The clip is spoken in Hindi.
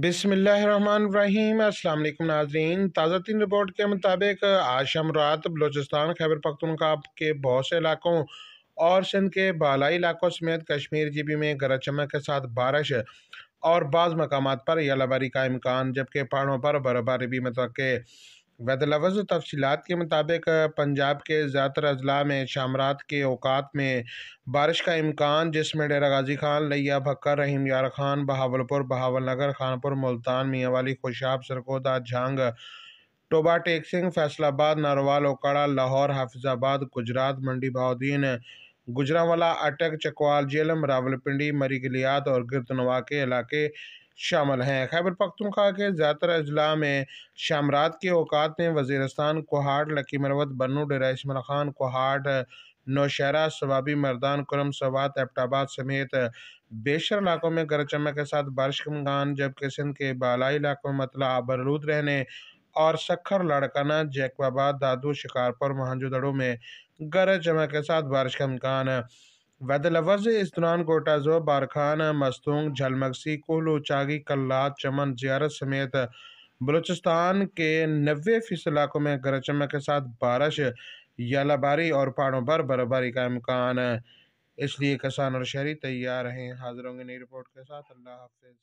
बिसमीम अल्लाम नाजरीन ताज़ा तीन रिपोर्ट के मुताबिक आज शाम रात बलूचिस्तान खैबर पख्तनखा के बहुत से इलाकों और सिंध के बालाई इलाकों समेत कश्मीर जीबी में गरज चमक के साथ बारिश और बाज़ मकाम पर यालाबारी का इम्कान जबकि पहाड़ों पर बर्फबारी भी मतलब बदलवज़ तफसीत के मुताबिक पंजाब के ज़्यादातर अजला में शामरात के अवकात में बारिश का इम्कान जिसमें डेरा गाजी खान लिया भक्कर रहीम यार खान बहावलपुर बहावल नगर खानपुर मुल्तान मियाँवाली खुशाब सरकोदा झांग टोबा टेक सिंह फैसलाबाद नारोवाल ओकाड़ा लाहौर हाफिजाबाद गुजरात मंडी बहाउद्दीन गुजरावाला अटक चकवाल जेलम रावलपिंडी गलियात और गिरतनवा के इलाके शामिल हैं खैबर पख्तनख्वा के ज़्यादातर अजला में शामरात के अवकात में वजीरस्तान कोहाट लकी मरवत बनू डेरा इसमल खान कोहाट नौशहरा सवाबी मर्दान करम सवात एपटाबाद समेत बेशर इलाकों में गरज चमक के साथ बारिश मकान जबकि सिंध के बालाई इलाकों में मतला आबरलूद रहने और सखर लड़काना जैकबाबाद दादू शिकारपुर महाजोदड़ों में गरज चमक के साथ बारिश का मकान लफज इस दौरान कोटाजो बारखान मस्तूंग झलमगसी कोहलू चागी कल्लात चमन जियारत समेत बलूचिस्तान के नबे फीसद इलाकों में गरज चमक के साथ बारिश यालाबारी और पहाड़ों पर बर्फबारी का इम्कान इसलिए किसान और शहरी तैयार हैं हाजिर होंगे नई रिपोर्ट के साथ अल्लाह हाफिज़